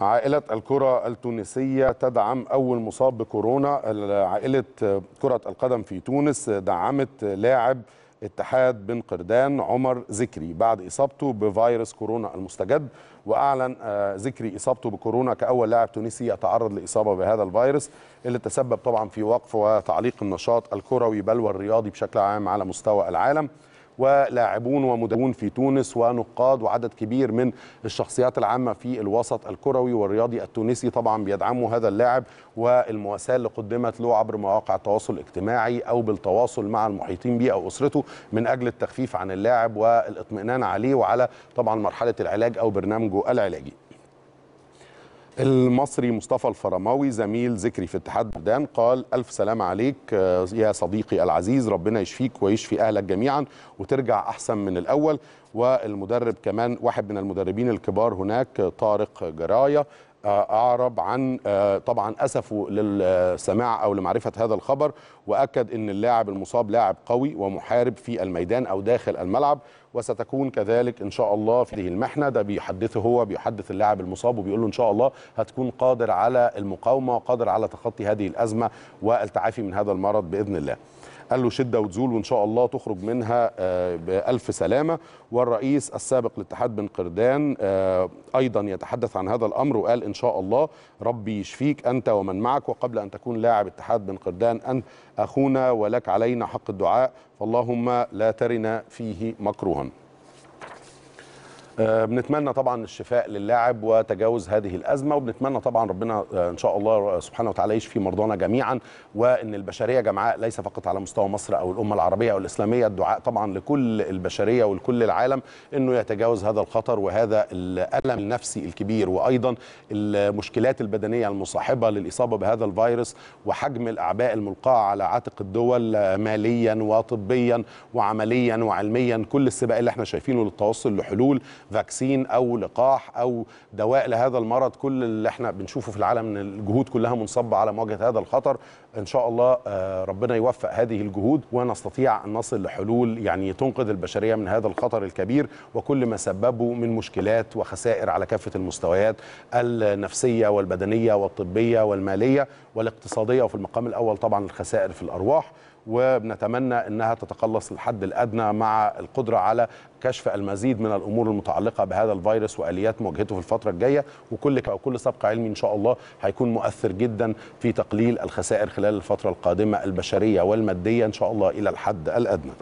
عائلة الكرة التونسية تدعم أول مصاب بكورونا عائلة كرة القدم في تونس دعمت لاعب اتحاد بن قردان عمر ذكري بعد إصابته بفيروس كورونا المستجد وأعلن آه، ذكري إصابته بكورونا كأول لاعب تونسي يتعرض لإصابة بهذا الفيروس اللي تسبب طبعا في وقف وتعليق النشاط الكروي بل والرياضي بشكل عام على مستوى العالم ولاعبون ومدربون في تونس ونقاد وعدد كبير من الشخصيات العامة في الوسط الكروي والرياضي التونسي طبعا بيدعموا هذا اللاعب والمواساة اللي قدمت له عبر مواقع التواصل الاجتماعي أو بالتواصل مع المحيطين به أو أسرته من أجل التخفيف عن اللاعب والاطمئنان عليه وعلى طبعا مرحلة العلاج أو برنامجه العلاجي المصري مصطفى الفرماوي زميل ذكري في اتحاد بلدان قال ألف سلام عليك آه، يا صديقي العزيز ربنا يشفيك ويشفي أهلك جميعا وترجع أحسن من الأول والمدرب كمان واحد من المدربين الكبار هناك طارق جراية أعرب عن آه، طبعا أسفه للسماع أو لمعرفة هذا الخبر وأكد أن اللاعب المصاب لاعب قوي ومحارب في الميدان أو داخل الملعب وستكون كذلك ان شاء الله في هذه المحنه ده بيحدثه هو بيحدث اللاعب المصاب وبيقول له ان شاء الله هتكون قادر على المقاومه وقادر على تخطي هذه الازمه والتعافي من هذا المرض باذن الله. قال له شده وتزول وان شاء الله تخرج منها آه، بالف سلامه والرئيس السابق للاتحاد بن قردان آه، ايضا يتحدث عن هذا الامر وقال ان شاء الله ربي يشفيك انت ومن معك وقبل ان تكون لاعب اتحاد بن قردان ان اخونا ولك علينا حق الدعاء فاللهم لا ترنا فيه مكروها آه، بنتمنى طبعا الشفاء للاعب وتجاوز هذه الازمه وبنتمنى طبعا ربنا آه، ان شاء الله سبحانه وتعالى يشفي مرضانا جميعا وان البشريه جمعاء ليس فقط على مستوى مصر او الامه العربيه او الاسلاميه الدعاء طبعا لكل البشريه ولكل العالم انه يتجاوز هذا الخطر وهذا الالم النفسي الكبير وايضا المشكلات البدنيه المصاحبه للاصابه بهذا الفيروس وحجم الاعباء الملقاه على عاتق الدول آه، ماليا وطبيا وعمليا وعلميا كل السباق اللي احنا شايفينه للتوصل لحلول فاكسين او لقاح او دواء لهذا المرض كل اللي احنا بنشوفه في العالم ان الجهود كلها منصبه على مواجهه هذا الخطر ان شاء الله آه، ربنا يوفق هذه الجهود ونستطيع ان نصل لحلول يعني تنقذ البشريه من هذا الخطر الكبير وكل ما سببه من مشكلات وخسائر على كافه المستويات النفسيه والبدنيه والطبيه والماليه والاقتصاديه وفي المقام الاول طبعا الخسائر في الارواح وبنتمنى انها تتقلص للحد الادنى مع القدره على كشف المزيد من الامور المتعلقه بهذا الفيروس واليات مواجهته في الفتره الجايه وكل كل سبق علمي ان شاء الله هيكون مؤثر جدا في تقليل الخسائر خلال الفتره القادمه البشريه والماديه ان شاء الله الى الحد الادنى.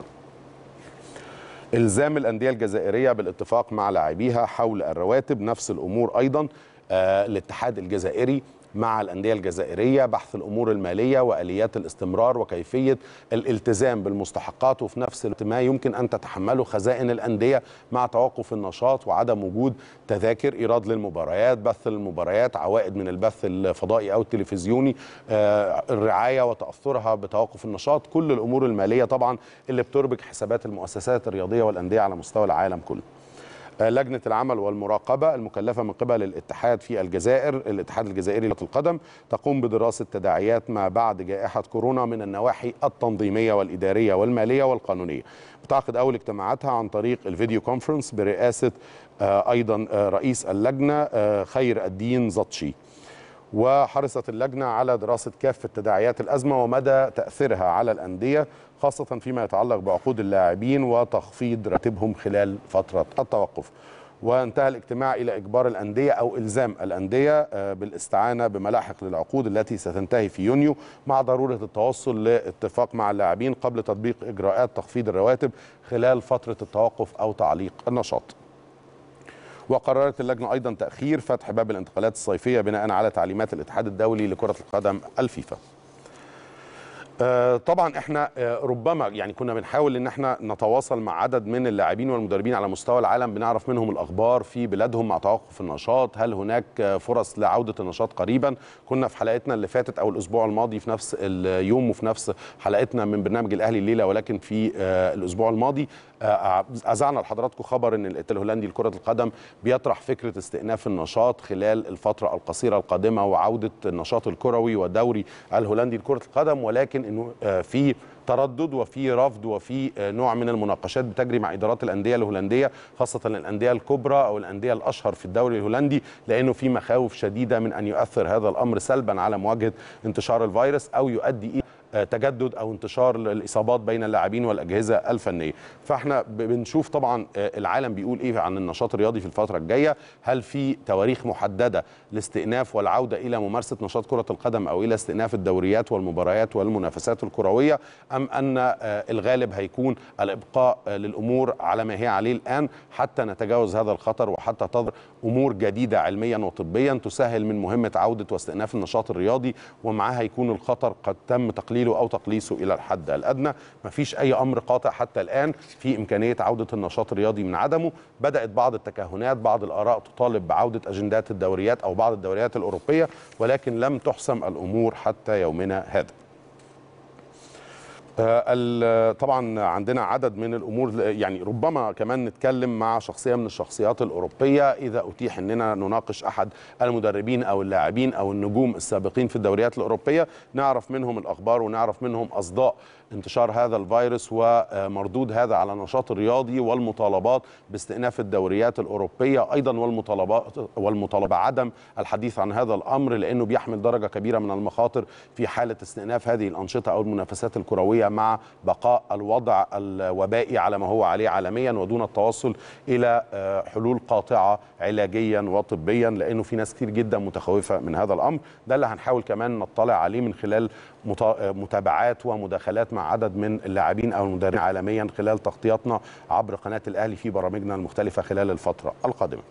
الزام الانديه الجزائريه بالاتفاق مع لاعبيها حول الرواتب نفس الامور ايضا آه، الاتحاد الجزائري مع الأندية الجزائرية بحث الأمور المالية وآليات الاستمرار وكيفية الالتزام بالمستحقات وفي نفس الوقت ما يمكن أن تتحمله خزائن الأندية مع توقف النشاط وعدم وجود تذاكر إيراد للمباريات بث المباريات عوائد من البث الفضائي أو التلفزيوني آه، الرعاية وتأثرها بتوقف النشاط كل الأمور المالية طبعا اللي بتربك حسابات المؤسسات الرياضية والأندية على مستوى العالم كله لجنه العمل والمراقبه المكلفه من قبل الاتحاد في الجزائر الاتحاد الجزائري لكرة القدم تقوم بدراسه تداعيات ما بعد جائحه كورونا من النواحي التنظيميه والاداريه والماليه والقانونيه بتعقد اول اجتماعاتها عن طريق الفيديو كونفرنس برئاسه آه، ايضا آه، رئيس اللجنه آه، خير الدين زطشي وحرصت اللجنة على دراسة كافة تداعيات الأزمة ومدى تأثيرها على الأندية خاصة فيما يتعلق بعقود اللاعبين وتخفيض راتبهم خلال فترة التوقف وانتهى الاجتماع إلى إجبار الأندية أو إلزام الأندية آه، بالاستعانة بملاحق للعقود التي ستنتهي في يونيو مع ضرورة التوصل لاتفاق مع اللاعبين قبل تطبيق إجراءات تخفيض الرواتب خلال فترة التوقف أو تعليق النشاط وقررت اللجنة أيضا تأخير فتح باب الانتقالات الصيفية بناء على تعليمات الاتحاد الدولي لكرة القدم الفيفا آه، طبعا احنا آه، ربما يعني كنا بنحاول ان احنا نتواصل مع عدد من اللاعبين والمدربين على مستوى العالم بنعرف منهم الاخبار في بلادهم مع توقف النشاط هل هناك فرص لعوده النشاط قريبا كنا في حلقتنا اللي فاتت او الاسبوع الماضي في نفس اليوم وفي نفس حلقتنا من برنامج الاهلي الليله ولكن في آه، الاسبوع الماضي اذعنا لحضراتكم خبر ان الاتحاد الهولندي لكره القدم بيطرح فكره استئناف النشاط خلال الفتره القصيره القادمه وعوده النشاط الكروي ودوري الهولندي لكره القدم ولكن انه آه، في تردد وفي رفض وفي آه، نوع من المناقشات بتجري مع ادارات الانديه الهولنديه خاصه الانديه الكبرى او الانديه الاشهر في الدوري الهولندي لانه في مخاوف شديده من ان يؤثر هذا الامر سلبا على مواجهه انتشار الفيروس او يؤدي الى تجدد او انتشار الاصابات بين اللاعبين والاجهزه الفنيه فاحنا بنشوف طبعا آه، العالم بيقول ايه عن النشاط الرياضي في الفتره الجايه هل في تواريخ محدده لاستئناف والعوده الى ممارسه نشاط كره القدم او الى استئناف الدوريات والمباريات والمنافسات الكرويه ام ان آه، الغالب هيكون الابقاء آه، للامور على ما هي عليه الان حتى نتجاوز هذا الخطر وحتى تظهر امور جديده علميا وطبيا تسهل من مهمه عوده واستئناف النشاط الرياضي ومعها يكون الخطر قد تم تقليل تقليله أو تقليصه إلى الحد الأدنى مفيش أي أمر قاطع حتى الآن في إمكانية عودة النشاط الرياضي من عدمه بدأت بعض التكهنات بعض الآراء تطالب بعودة أجندات الدوريات أو بعض الدوريات الأوروبية ولكن لم تحسم الأمور حتى يومنا هذا آه، طبعا عندنا عدد من الامور يعني ربما كمان نتكلم مع شخصيه من الشخصيات الاوروبيه اذا اتيح اننا نناقش احد المدربين او اللاعبين او النجوم السابقين في الدوريات الاوروبيه نعرف منهم الاخبار ونعرف منهم اصداء انتشار هذا الفيروس ومردود هذا على النشاط الرياضي والمطالبات باستئناف الدوريات الأوروبية أيضا والمطالبات والمطالبة عدم الحديث عن هذا الأمر لأنه بيحمل درجة كبيرة من المخاطر في حالة استئناف هذه الأنشطة أو المنافسات الكروية مع بقاء الوضع الوبائي على ما هو عليه عالميا ودون التوصل إلى آه، حلول قاطعة علاجيا وطبيا لأنه في ناس كتير جدا متخوفة من هذا الأمر ده اللي هنحاول كمان نطلع عليه من خلال متابعات ومداخلات مع عدد من اللاعبين او المدربين عالميا خلال تغطياتنا عبر قناه الاهلي في برامجنا المختلفه خلال الفتره القادمه